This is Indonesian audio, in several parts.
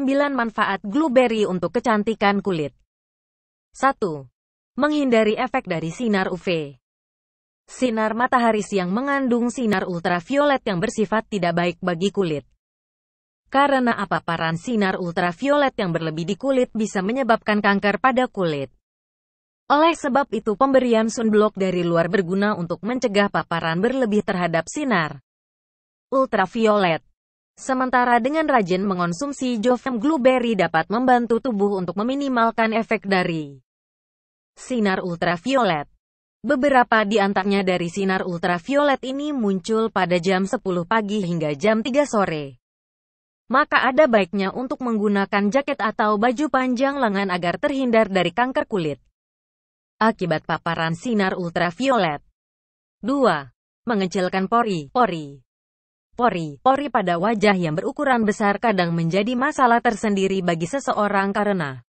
9 manfaat blueberry untuk kecantikan kulit. 1. Menghindari efek dari sinar UV. Sinar matahari siang mengandung sinar ultraviolet yang bersifat tidak baik bagi kulit. Karena apaparan sinar ultraviolet yang berlebih di kulit bisa menyebabkan kanker pada kulit. Oleh sebab itu pemberian sunblock dari luar berguna untuk mencegah paparan berlebih terhadap sinar ultraviolet. Sementara dengan rajin mengonsumsi jovem blueberry dapat membantu tubuh untuk meminimalkan efek dari sinar ultraviolet. Beberapa di antaranya dari sinar ultraviolet ini muncul pada jam 10 pagi hingga jam 3 sore. Maka ada baiknya untuk menggunakan jaket atau baju panjang lengan agar terhindar dari kanker kulit akibat paparan sinar ultraviolet. 2. Mengecilkan pori. Pori pori. Pori pada wajah yang berukuran besar kadang menjadi masalah tersendiri bagi seseorang karena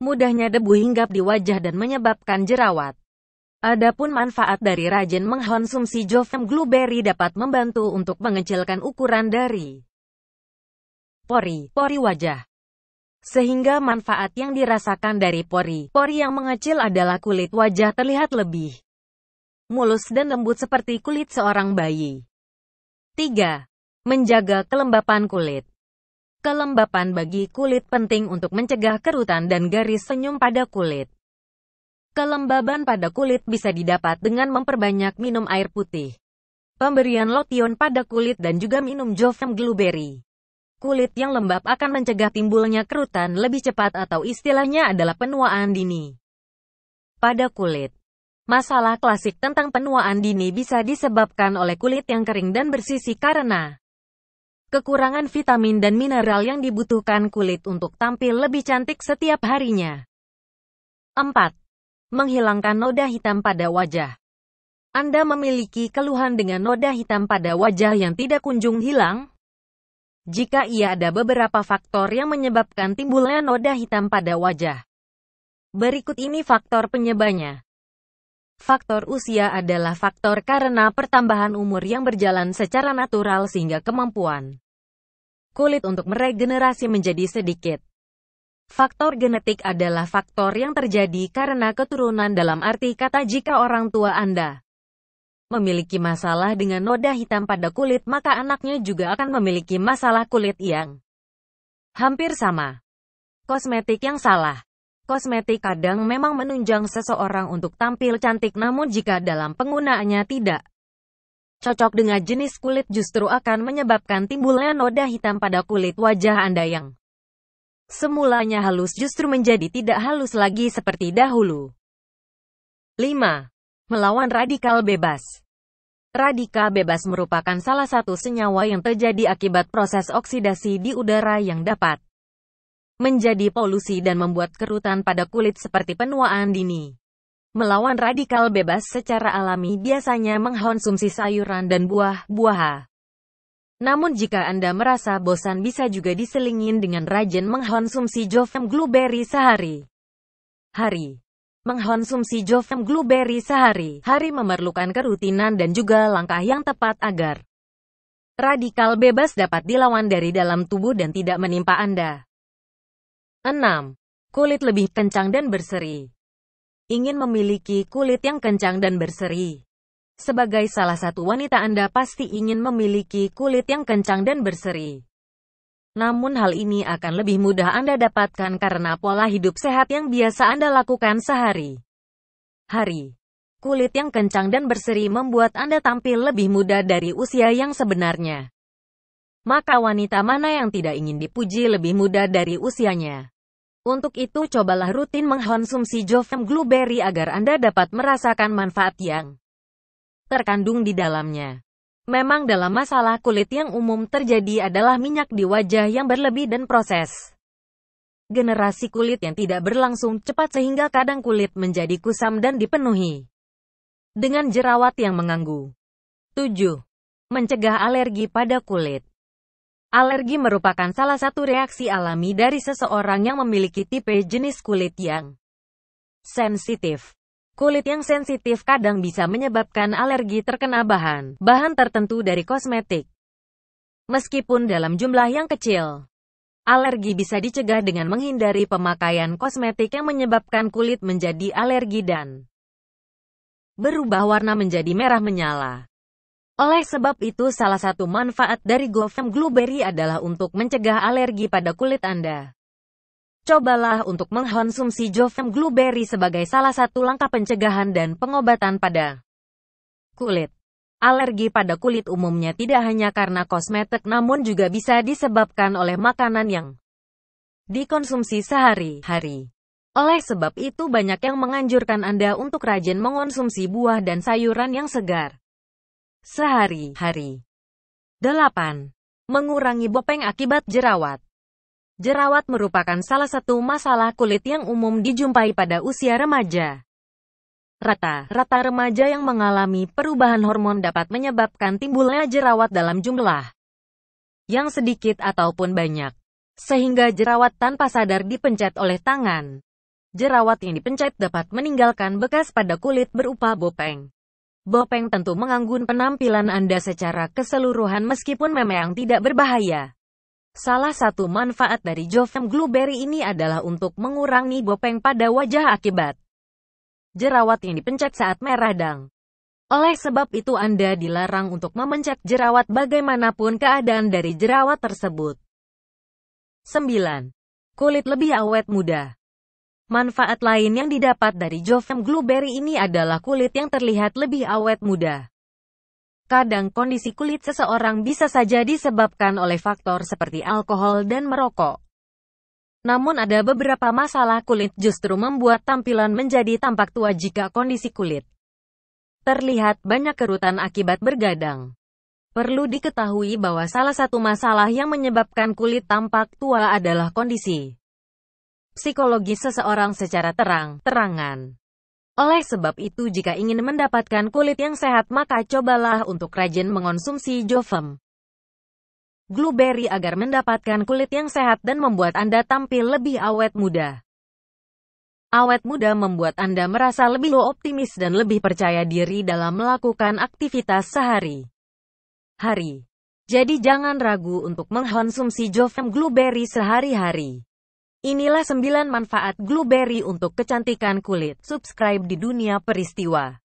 mudahnya debu hinggap di wajah dan menyebabkan jerawat. Adapun manfaat dari rajin mengkonsumsi jovem blueberry dapat membantu untuk mengecilkan ukuran dari pori, pori wajah sehingga manfaat yang dirasakan dari pori-pori yang mengecil adalah kulit wajah terlihat lebih mulus dan lembut seperti kulit seorang bayi. 3. Menjaga kelembapan kulit Kelembapan bagi kulit penting untuk mencegah kerutan dan garis senyum pada kulit. Kelembaban pada kulit bisa didapat dengan memperbanyak minum air putih. Pemberian lotion pada kulit dan juga minum jovem blueberry. Kulit yang lembab akan mencegah timbulnya kerutan lebih cepat atau istilahnya adalah penuaan dini. Pada kulit, Masalah klasik tentang penuaan dini bisa disebabkan oleh kulit yang kering dan bersisik karena kekurangan vitamin dan mineral yang dibutuhkan kulit untuk tampil lebih cantik setiap harinya. 4. Menghilangkan noda hitam pada wajah. Anda memiliki keluhan dengan noda hitam pada wajah yang tidak kunjung hilang? Jika ia ada beberapa faktor yang menyebabkan timbulnya noda hitam pada wajah. Berikut ini faktor penyebabnya. Faktor usia adalah faktor karena pertambahan umur yang berjalan secara natural sehingga kemampuan kulit untuk meregenerasi menjadi sedikit. Faktor genetik adalah faktor yang terjadi karena keturunan dalam arti kata jika orang tua Anda memiliki masalah dengan noda hitam pada kulit maka anaknya juga akan memiliki masalah kulit yang hampir sama. Kosmetik yang salah Kosmetik kadang memang menunjang seseorang untuk tampil cantik namun jika dalam penggunaannya tidak cocok dengan jenis kulit justru akan menyebabkan timbulnya noda hitam pada kulit wajah Anda yang semulanya halus justru menjadi tidak halus lagi seperti dahulu. 5. Melawan radikal bebas Radikal bebas merupakan salah satu senyawa yang terjadi akibat proses oksidasi di udara yang dapat menjadi polusi dan membuat kerutan pada kulit seperti penuaan dini. Melawan radikal bebas secara alami biasanya mengkonsumsi sayuran dan buah-buahan. Namun jika Anda merasa bosan bisa juga diselingin dengan rajin mengkonsumsi jovem blueberry sehari. Hari Mengkonsumsi jovem blueberry sehari hari memerlukan kerutinan dan juga langkah yang tepat agar radikal bebas dapat dilawan dari dalam tubuh dan tidak menimpa Anda. 6. Kulit lebih kencang dan berseri. Ingin memiliki kulit yang kencang dan berseri. Sebagai salah satu wanita Anda pasti ingin memiliki kulit yang kencang dan berseri. Namun hal ini akan lebih mudah Anda dapatkan karena pola hidup sehat yang biasa Anda lakukan sehari. Hari kulit yang kencang dan berseri membuat Anda tampil lebih muda dari usia yang sebenarnya. Maka wanita mana yang tidak ingin dipuji lebih muda dari usianya? Untuk itu cobalah rutin mengkonsumsi Jovem Blueberry agar Anda dapat merasakan manfaat yang terkandung di dalamnya. Memang dalam masalah kulit yang umum terjadi adalah minyak di wajah yang berlebih dan proses generasi kulit yang tidak berlangsung cepat sehingga kadang kulit menjadi kusam dan dipenuhi dengan jerawat yang mengganggu. 7. Mencegah alergi pada kulit. Alergi merupakan salah satu reaksi alami dari seseorang yang memiliki tipe jenis kulit yang sensitif. Kulit yang sensitif kadang bisa menyebabkan alergi terkena bahan, bahan tertentu dari kosmetik. Meskipun dalam jumlah yang kecil, alergi bisa dicegah dengan menghindari pemakaian kosmetik yang menyebabkan kulit menjadi alergi dan berubah warna menjadi merah menyala. Oleh sebab itu salah satu manfaat dari Gofam Blueberry adalah untuk mencegah alergi pada kulit Anda. Cobalah untuk mengkonsumsi Gofam Blueberry sebagai salah satu langkah pencegahan dan pengobatan pada kulit. Alergi pada kulit umumnya tidak hanya karena kosmetik namun juga bisa disebabkan oleh makanan yang dikonsumsi sehari-hari. Oleh sebab itu banyak yang menganjurkan Anda untuk rajin mengonsumsi buah dan sayuran yang segar sehari-hari. 8. Mengurangi bopeng akibat jerawat. Jerawat merupakan salah satu masalah kulit yang umum dijumpai pada usia remaja. Rata-rata remaja yang mengalami perubahan hormon dapat menyebabkan timbulnya jerawat dalam jumlah yang sedikit ataupun banyak, sehingga jerawat tanpa sadar dipencet oleh tangan. Jerawat yang dipencet dapat meninggalkan bekas pada kulit berupa bopeng, Bopeng tentu menganggun penampilan Anda secara keseluruhan meskipun memang tidak berbahaya. Salah satu manfaat dari Jovem Blueberry ini adalah untuk mengurangi bopeng pada wajah akibat jerawat yang dipencet saat meradang. Oleh sebab itu Anda dilarang untuk memencet jerawat bagaimanapun keadaan dari jerawat tersebut. 9. Kulit lebih awet muda Manfaat lain yang didapat dari Jovem Blueberry ini adalah kulit yang terlihat lebih awet muda. Kadang kondisi kulit seseorang bisa saja disebabkan oleh faktor seperti alkohol dan merokok. Namun ada beberapa masalah kulit justru membuat tampilan menjadi tampak tua jika kondisi kulit terlihat banyak kerutan akibat bergadang. Perlu diketahui bahwa salah satu masalah yang menyebabkan kulit tampak tua adalah kondisi psikologi seseorang secara terang-terangan. Oleh sebab itu jika ingin mendapatkan kulit yang sehat maka cobalah untuk rajin mengonsumsi jovem. Blueberry agar mendapatkan kulit yang sehat dan membuat Anda tampil lebih awet muda. Awet muda membuat Anda merasa lebih optimis dan lebih percaya diri dalam melakukan aktivitas sehari-hari. Jadi jangan ragu untuk mengkonsumsi jovem blueberry sehari-hari. Inilah 9 manfaat blueberry untuk kecantikan kulit. Subscribe di dunia peristiwa.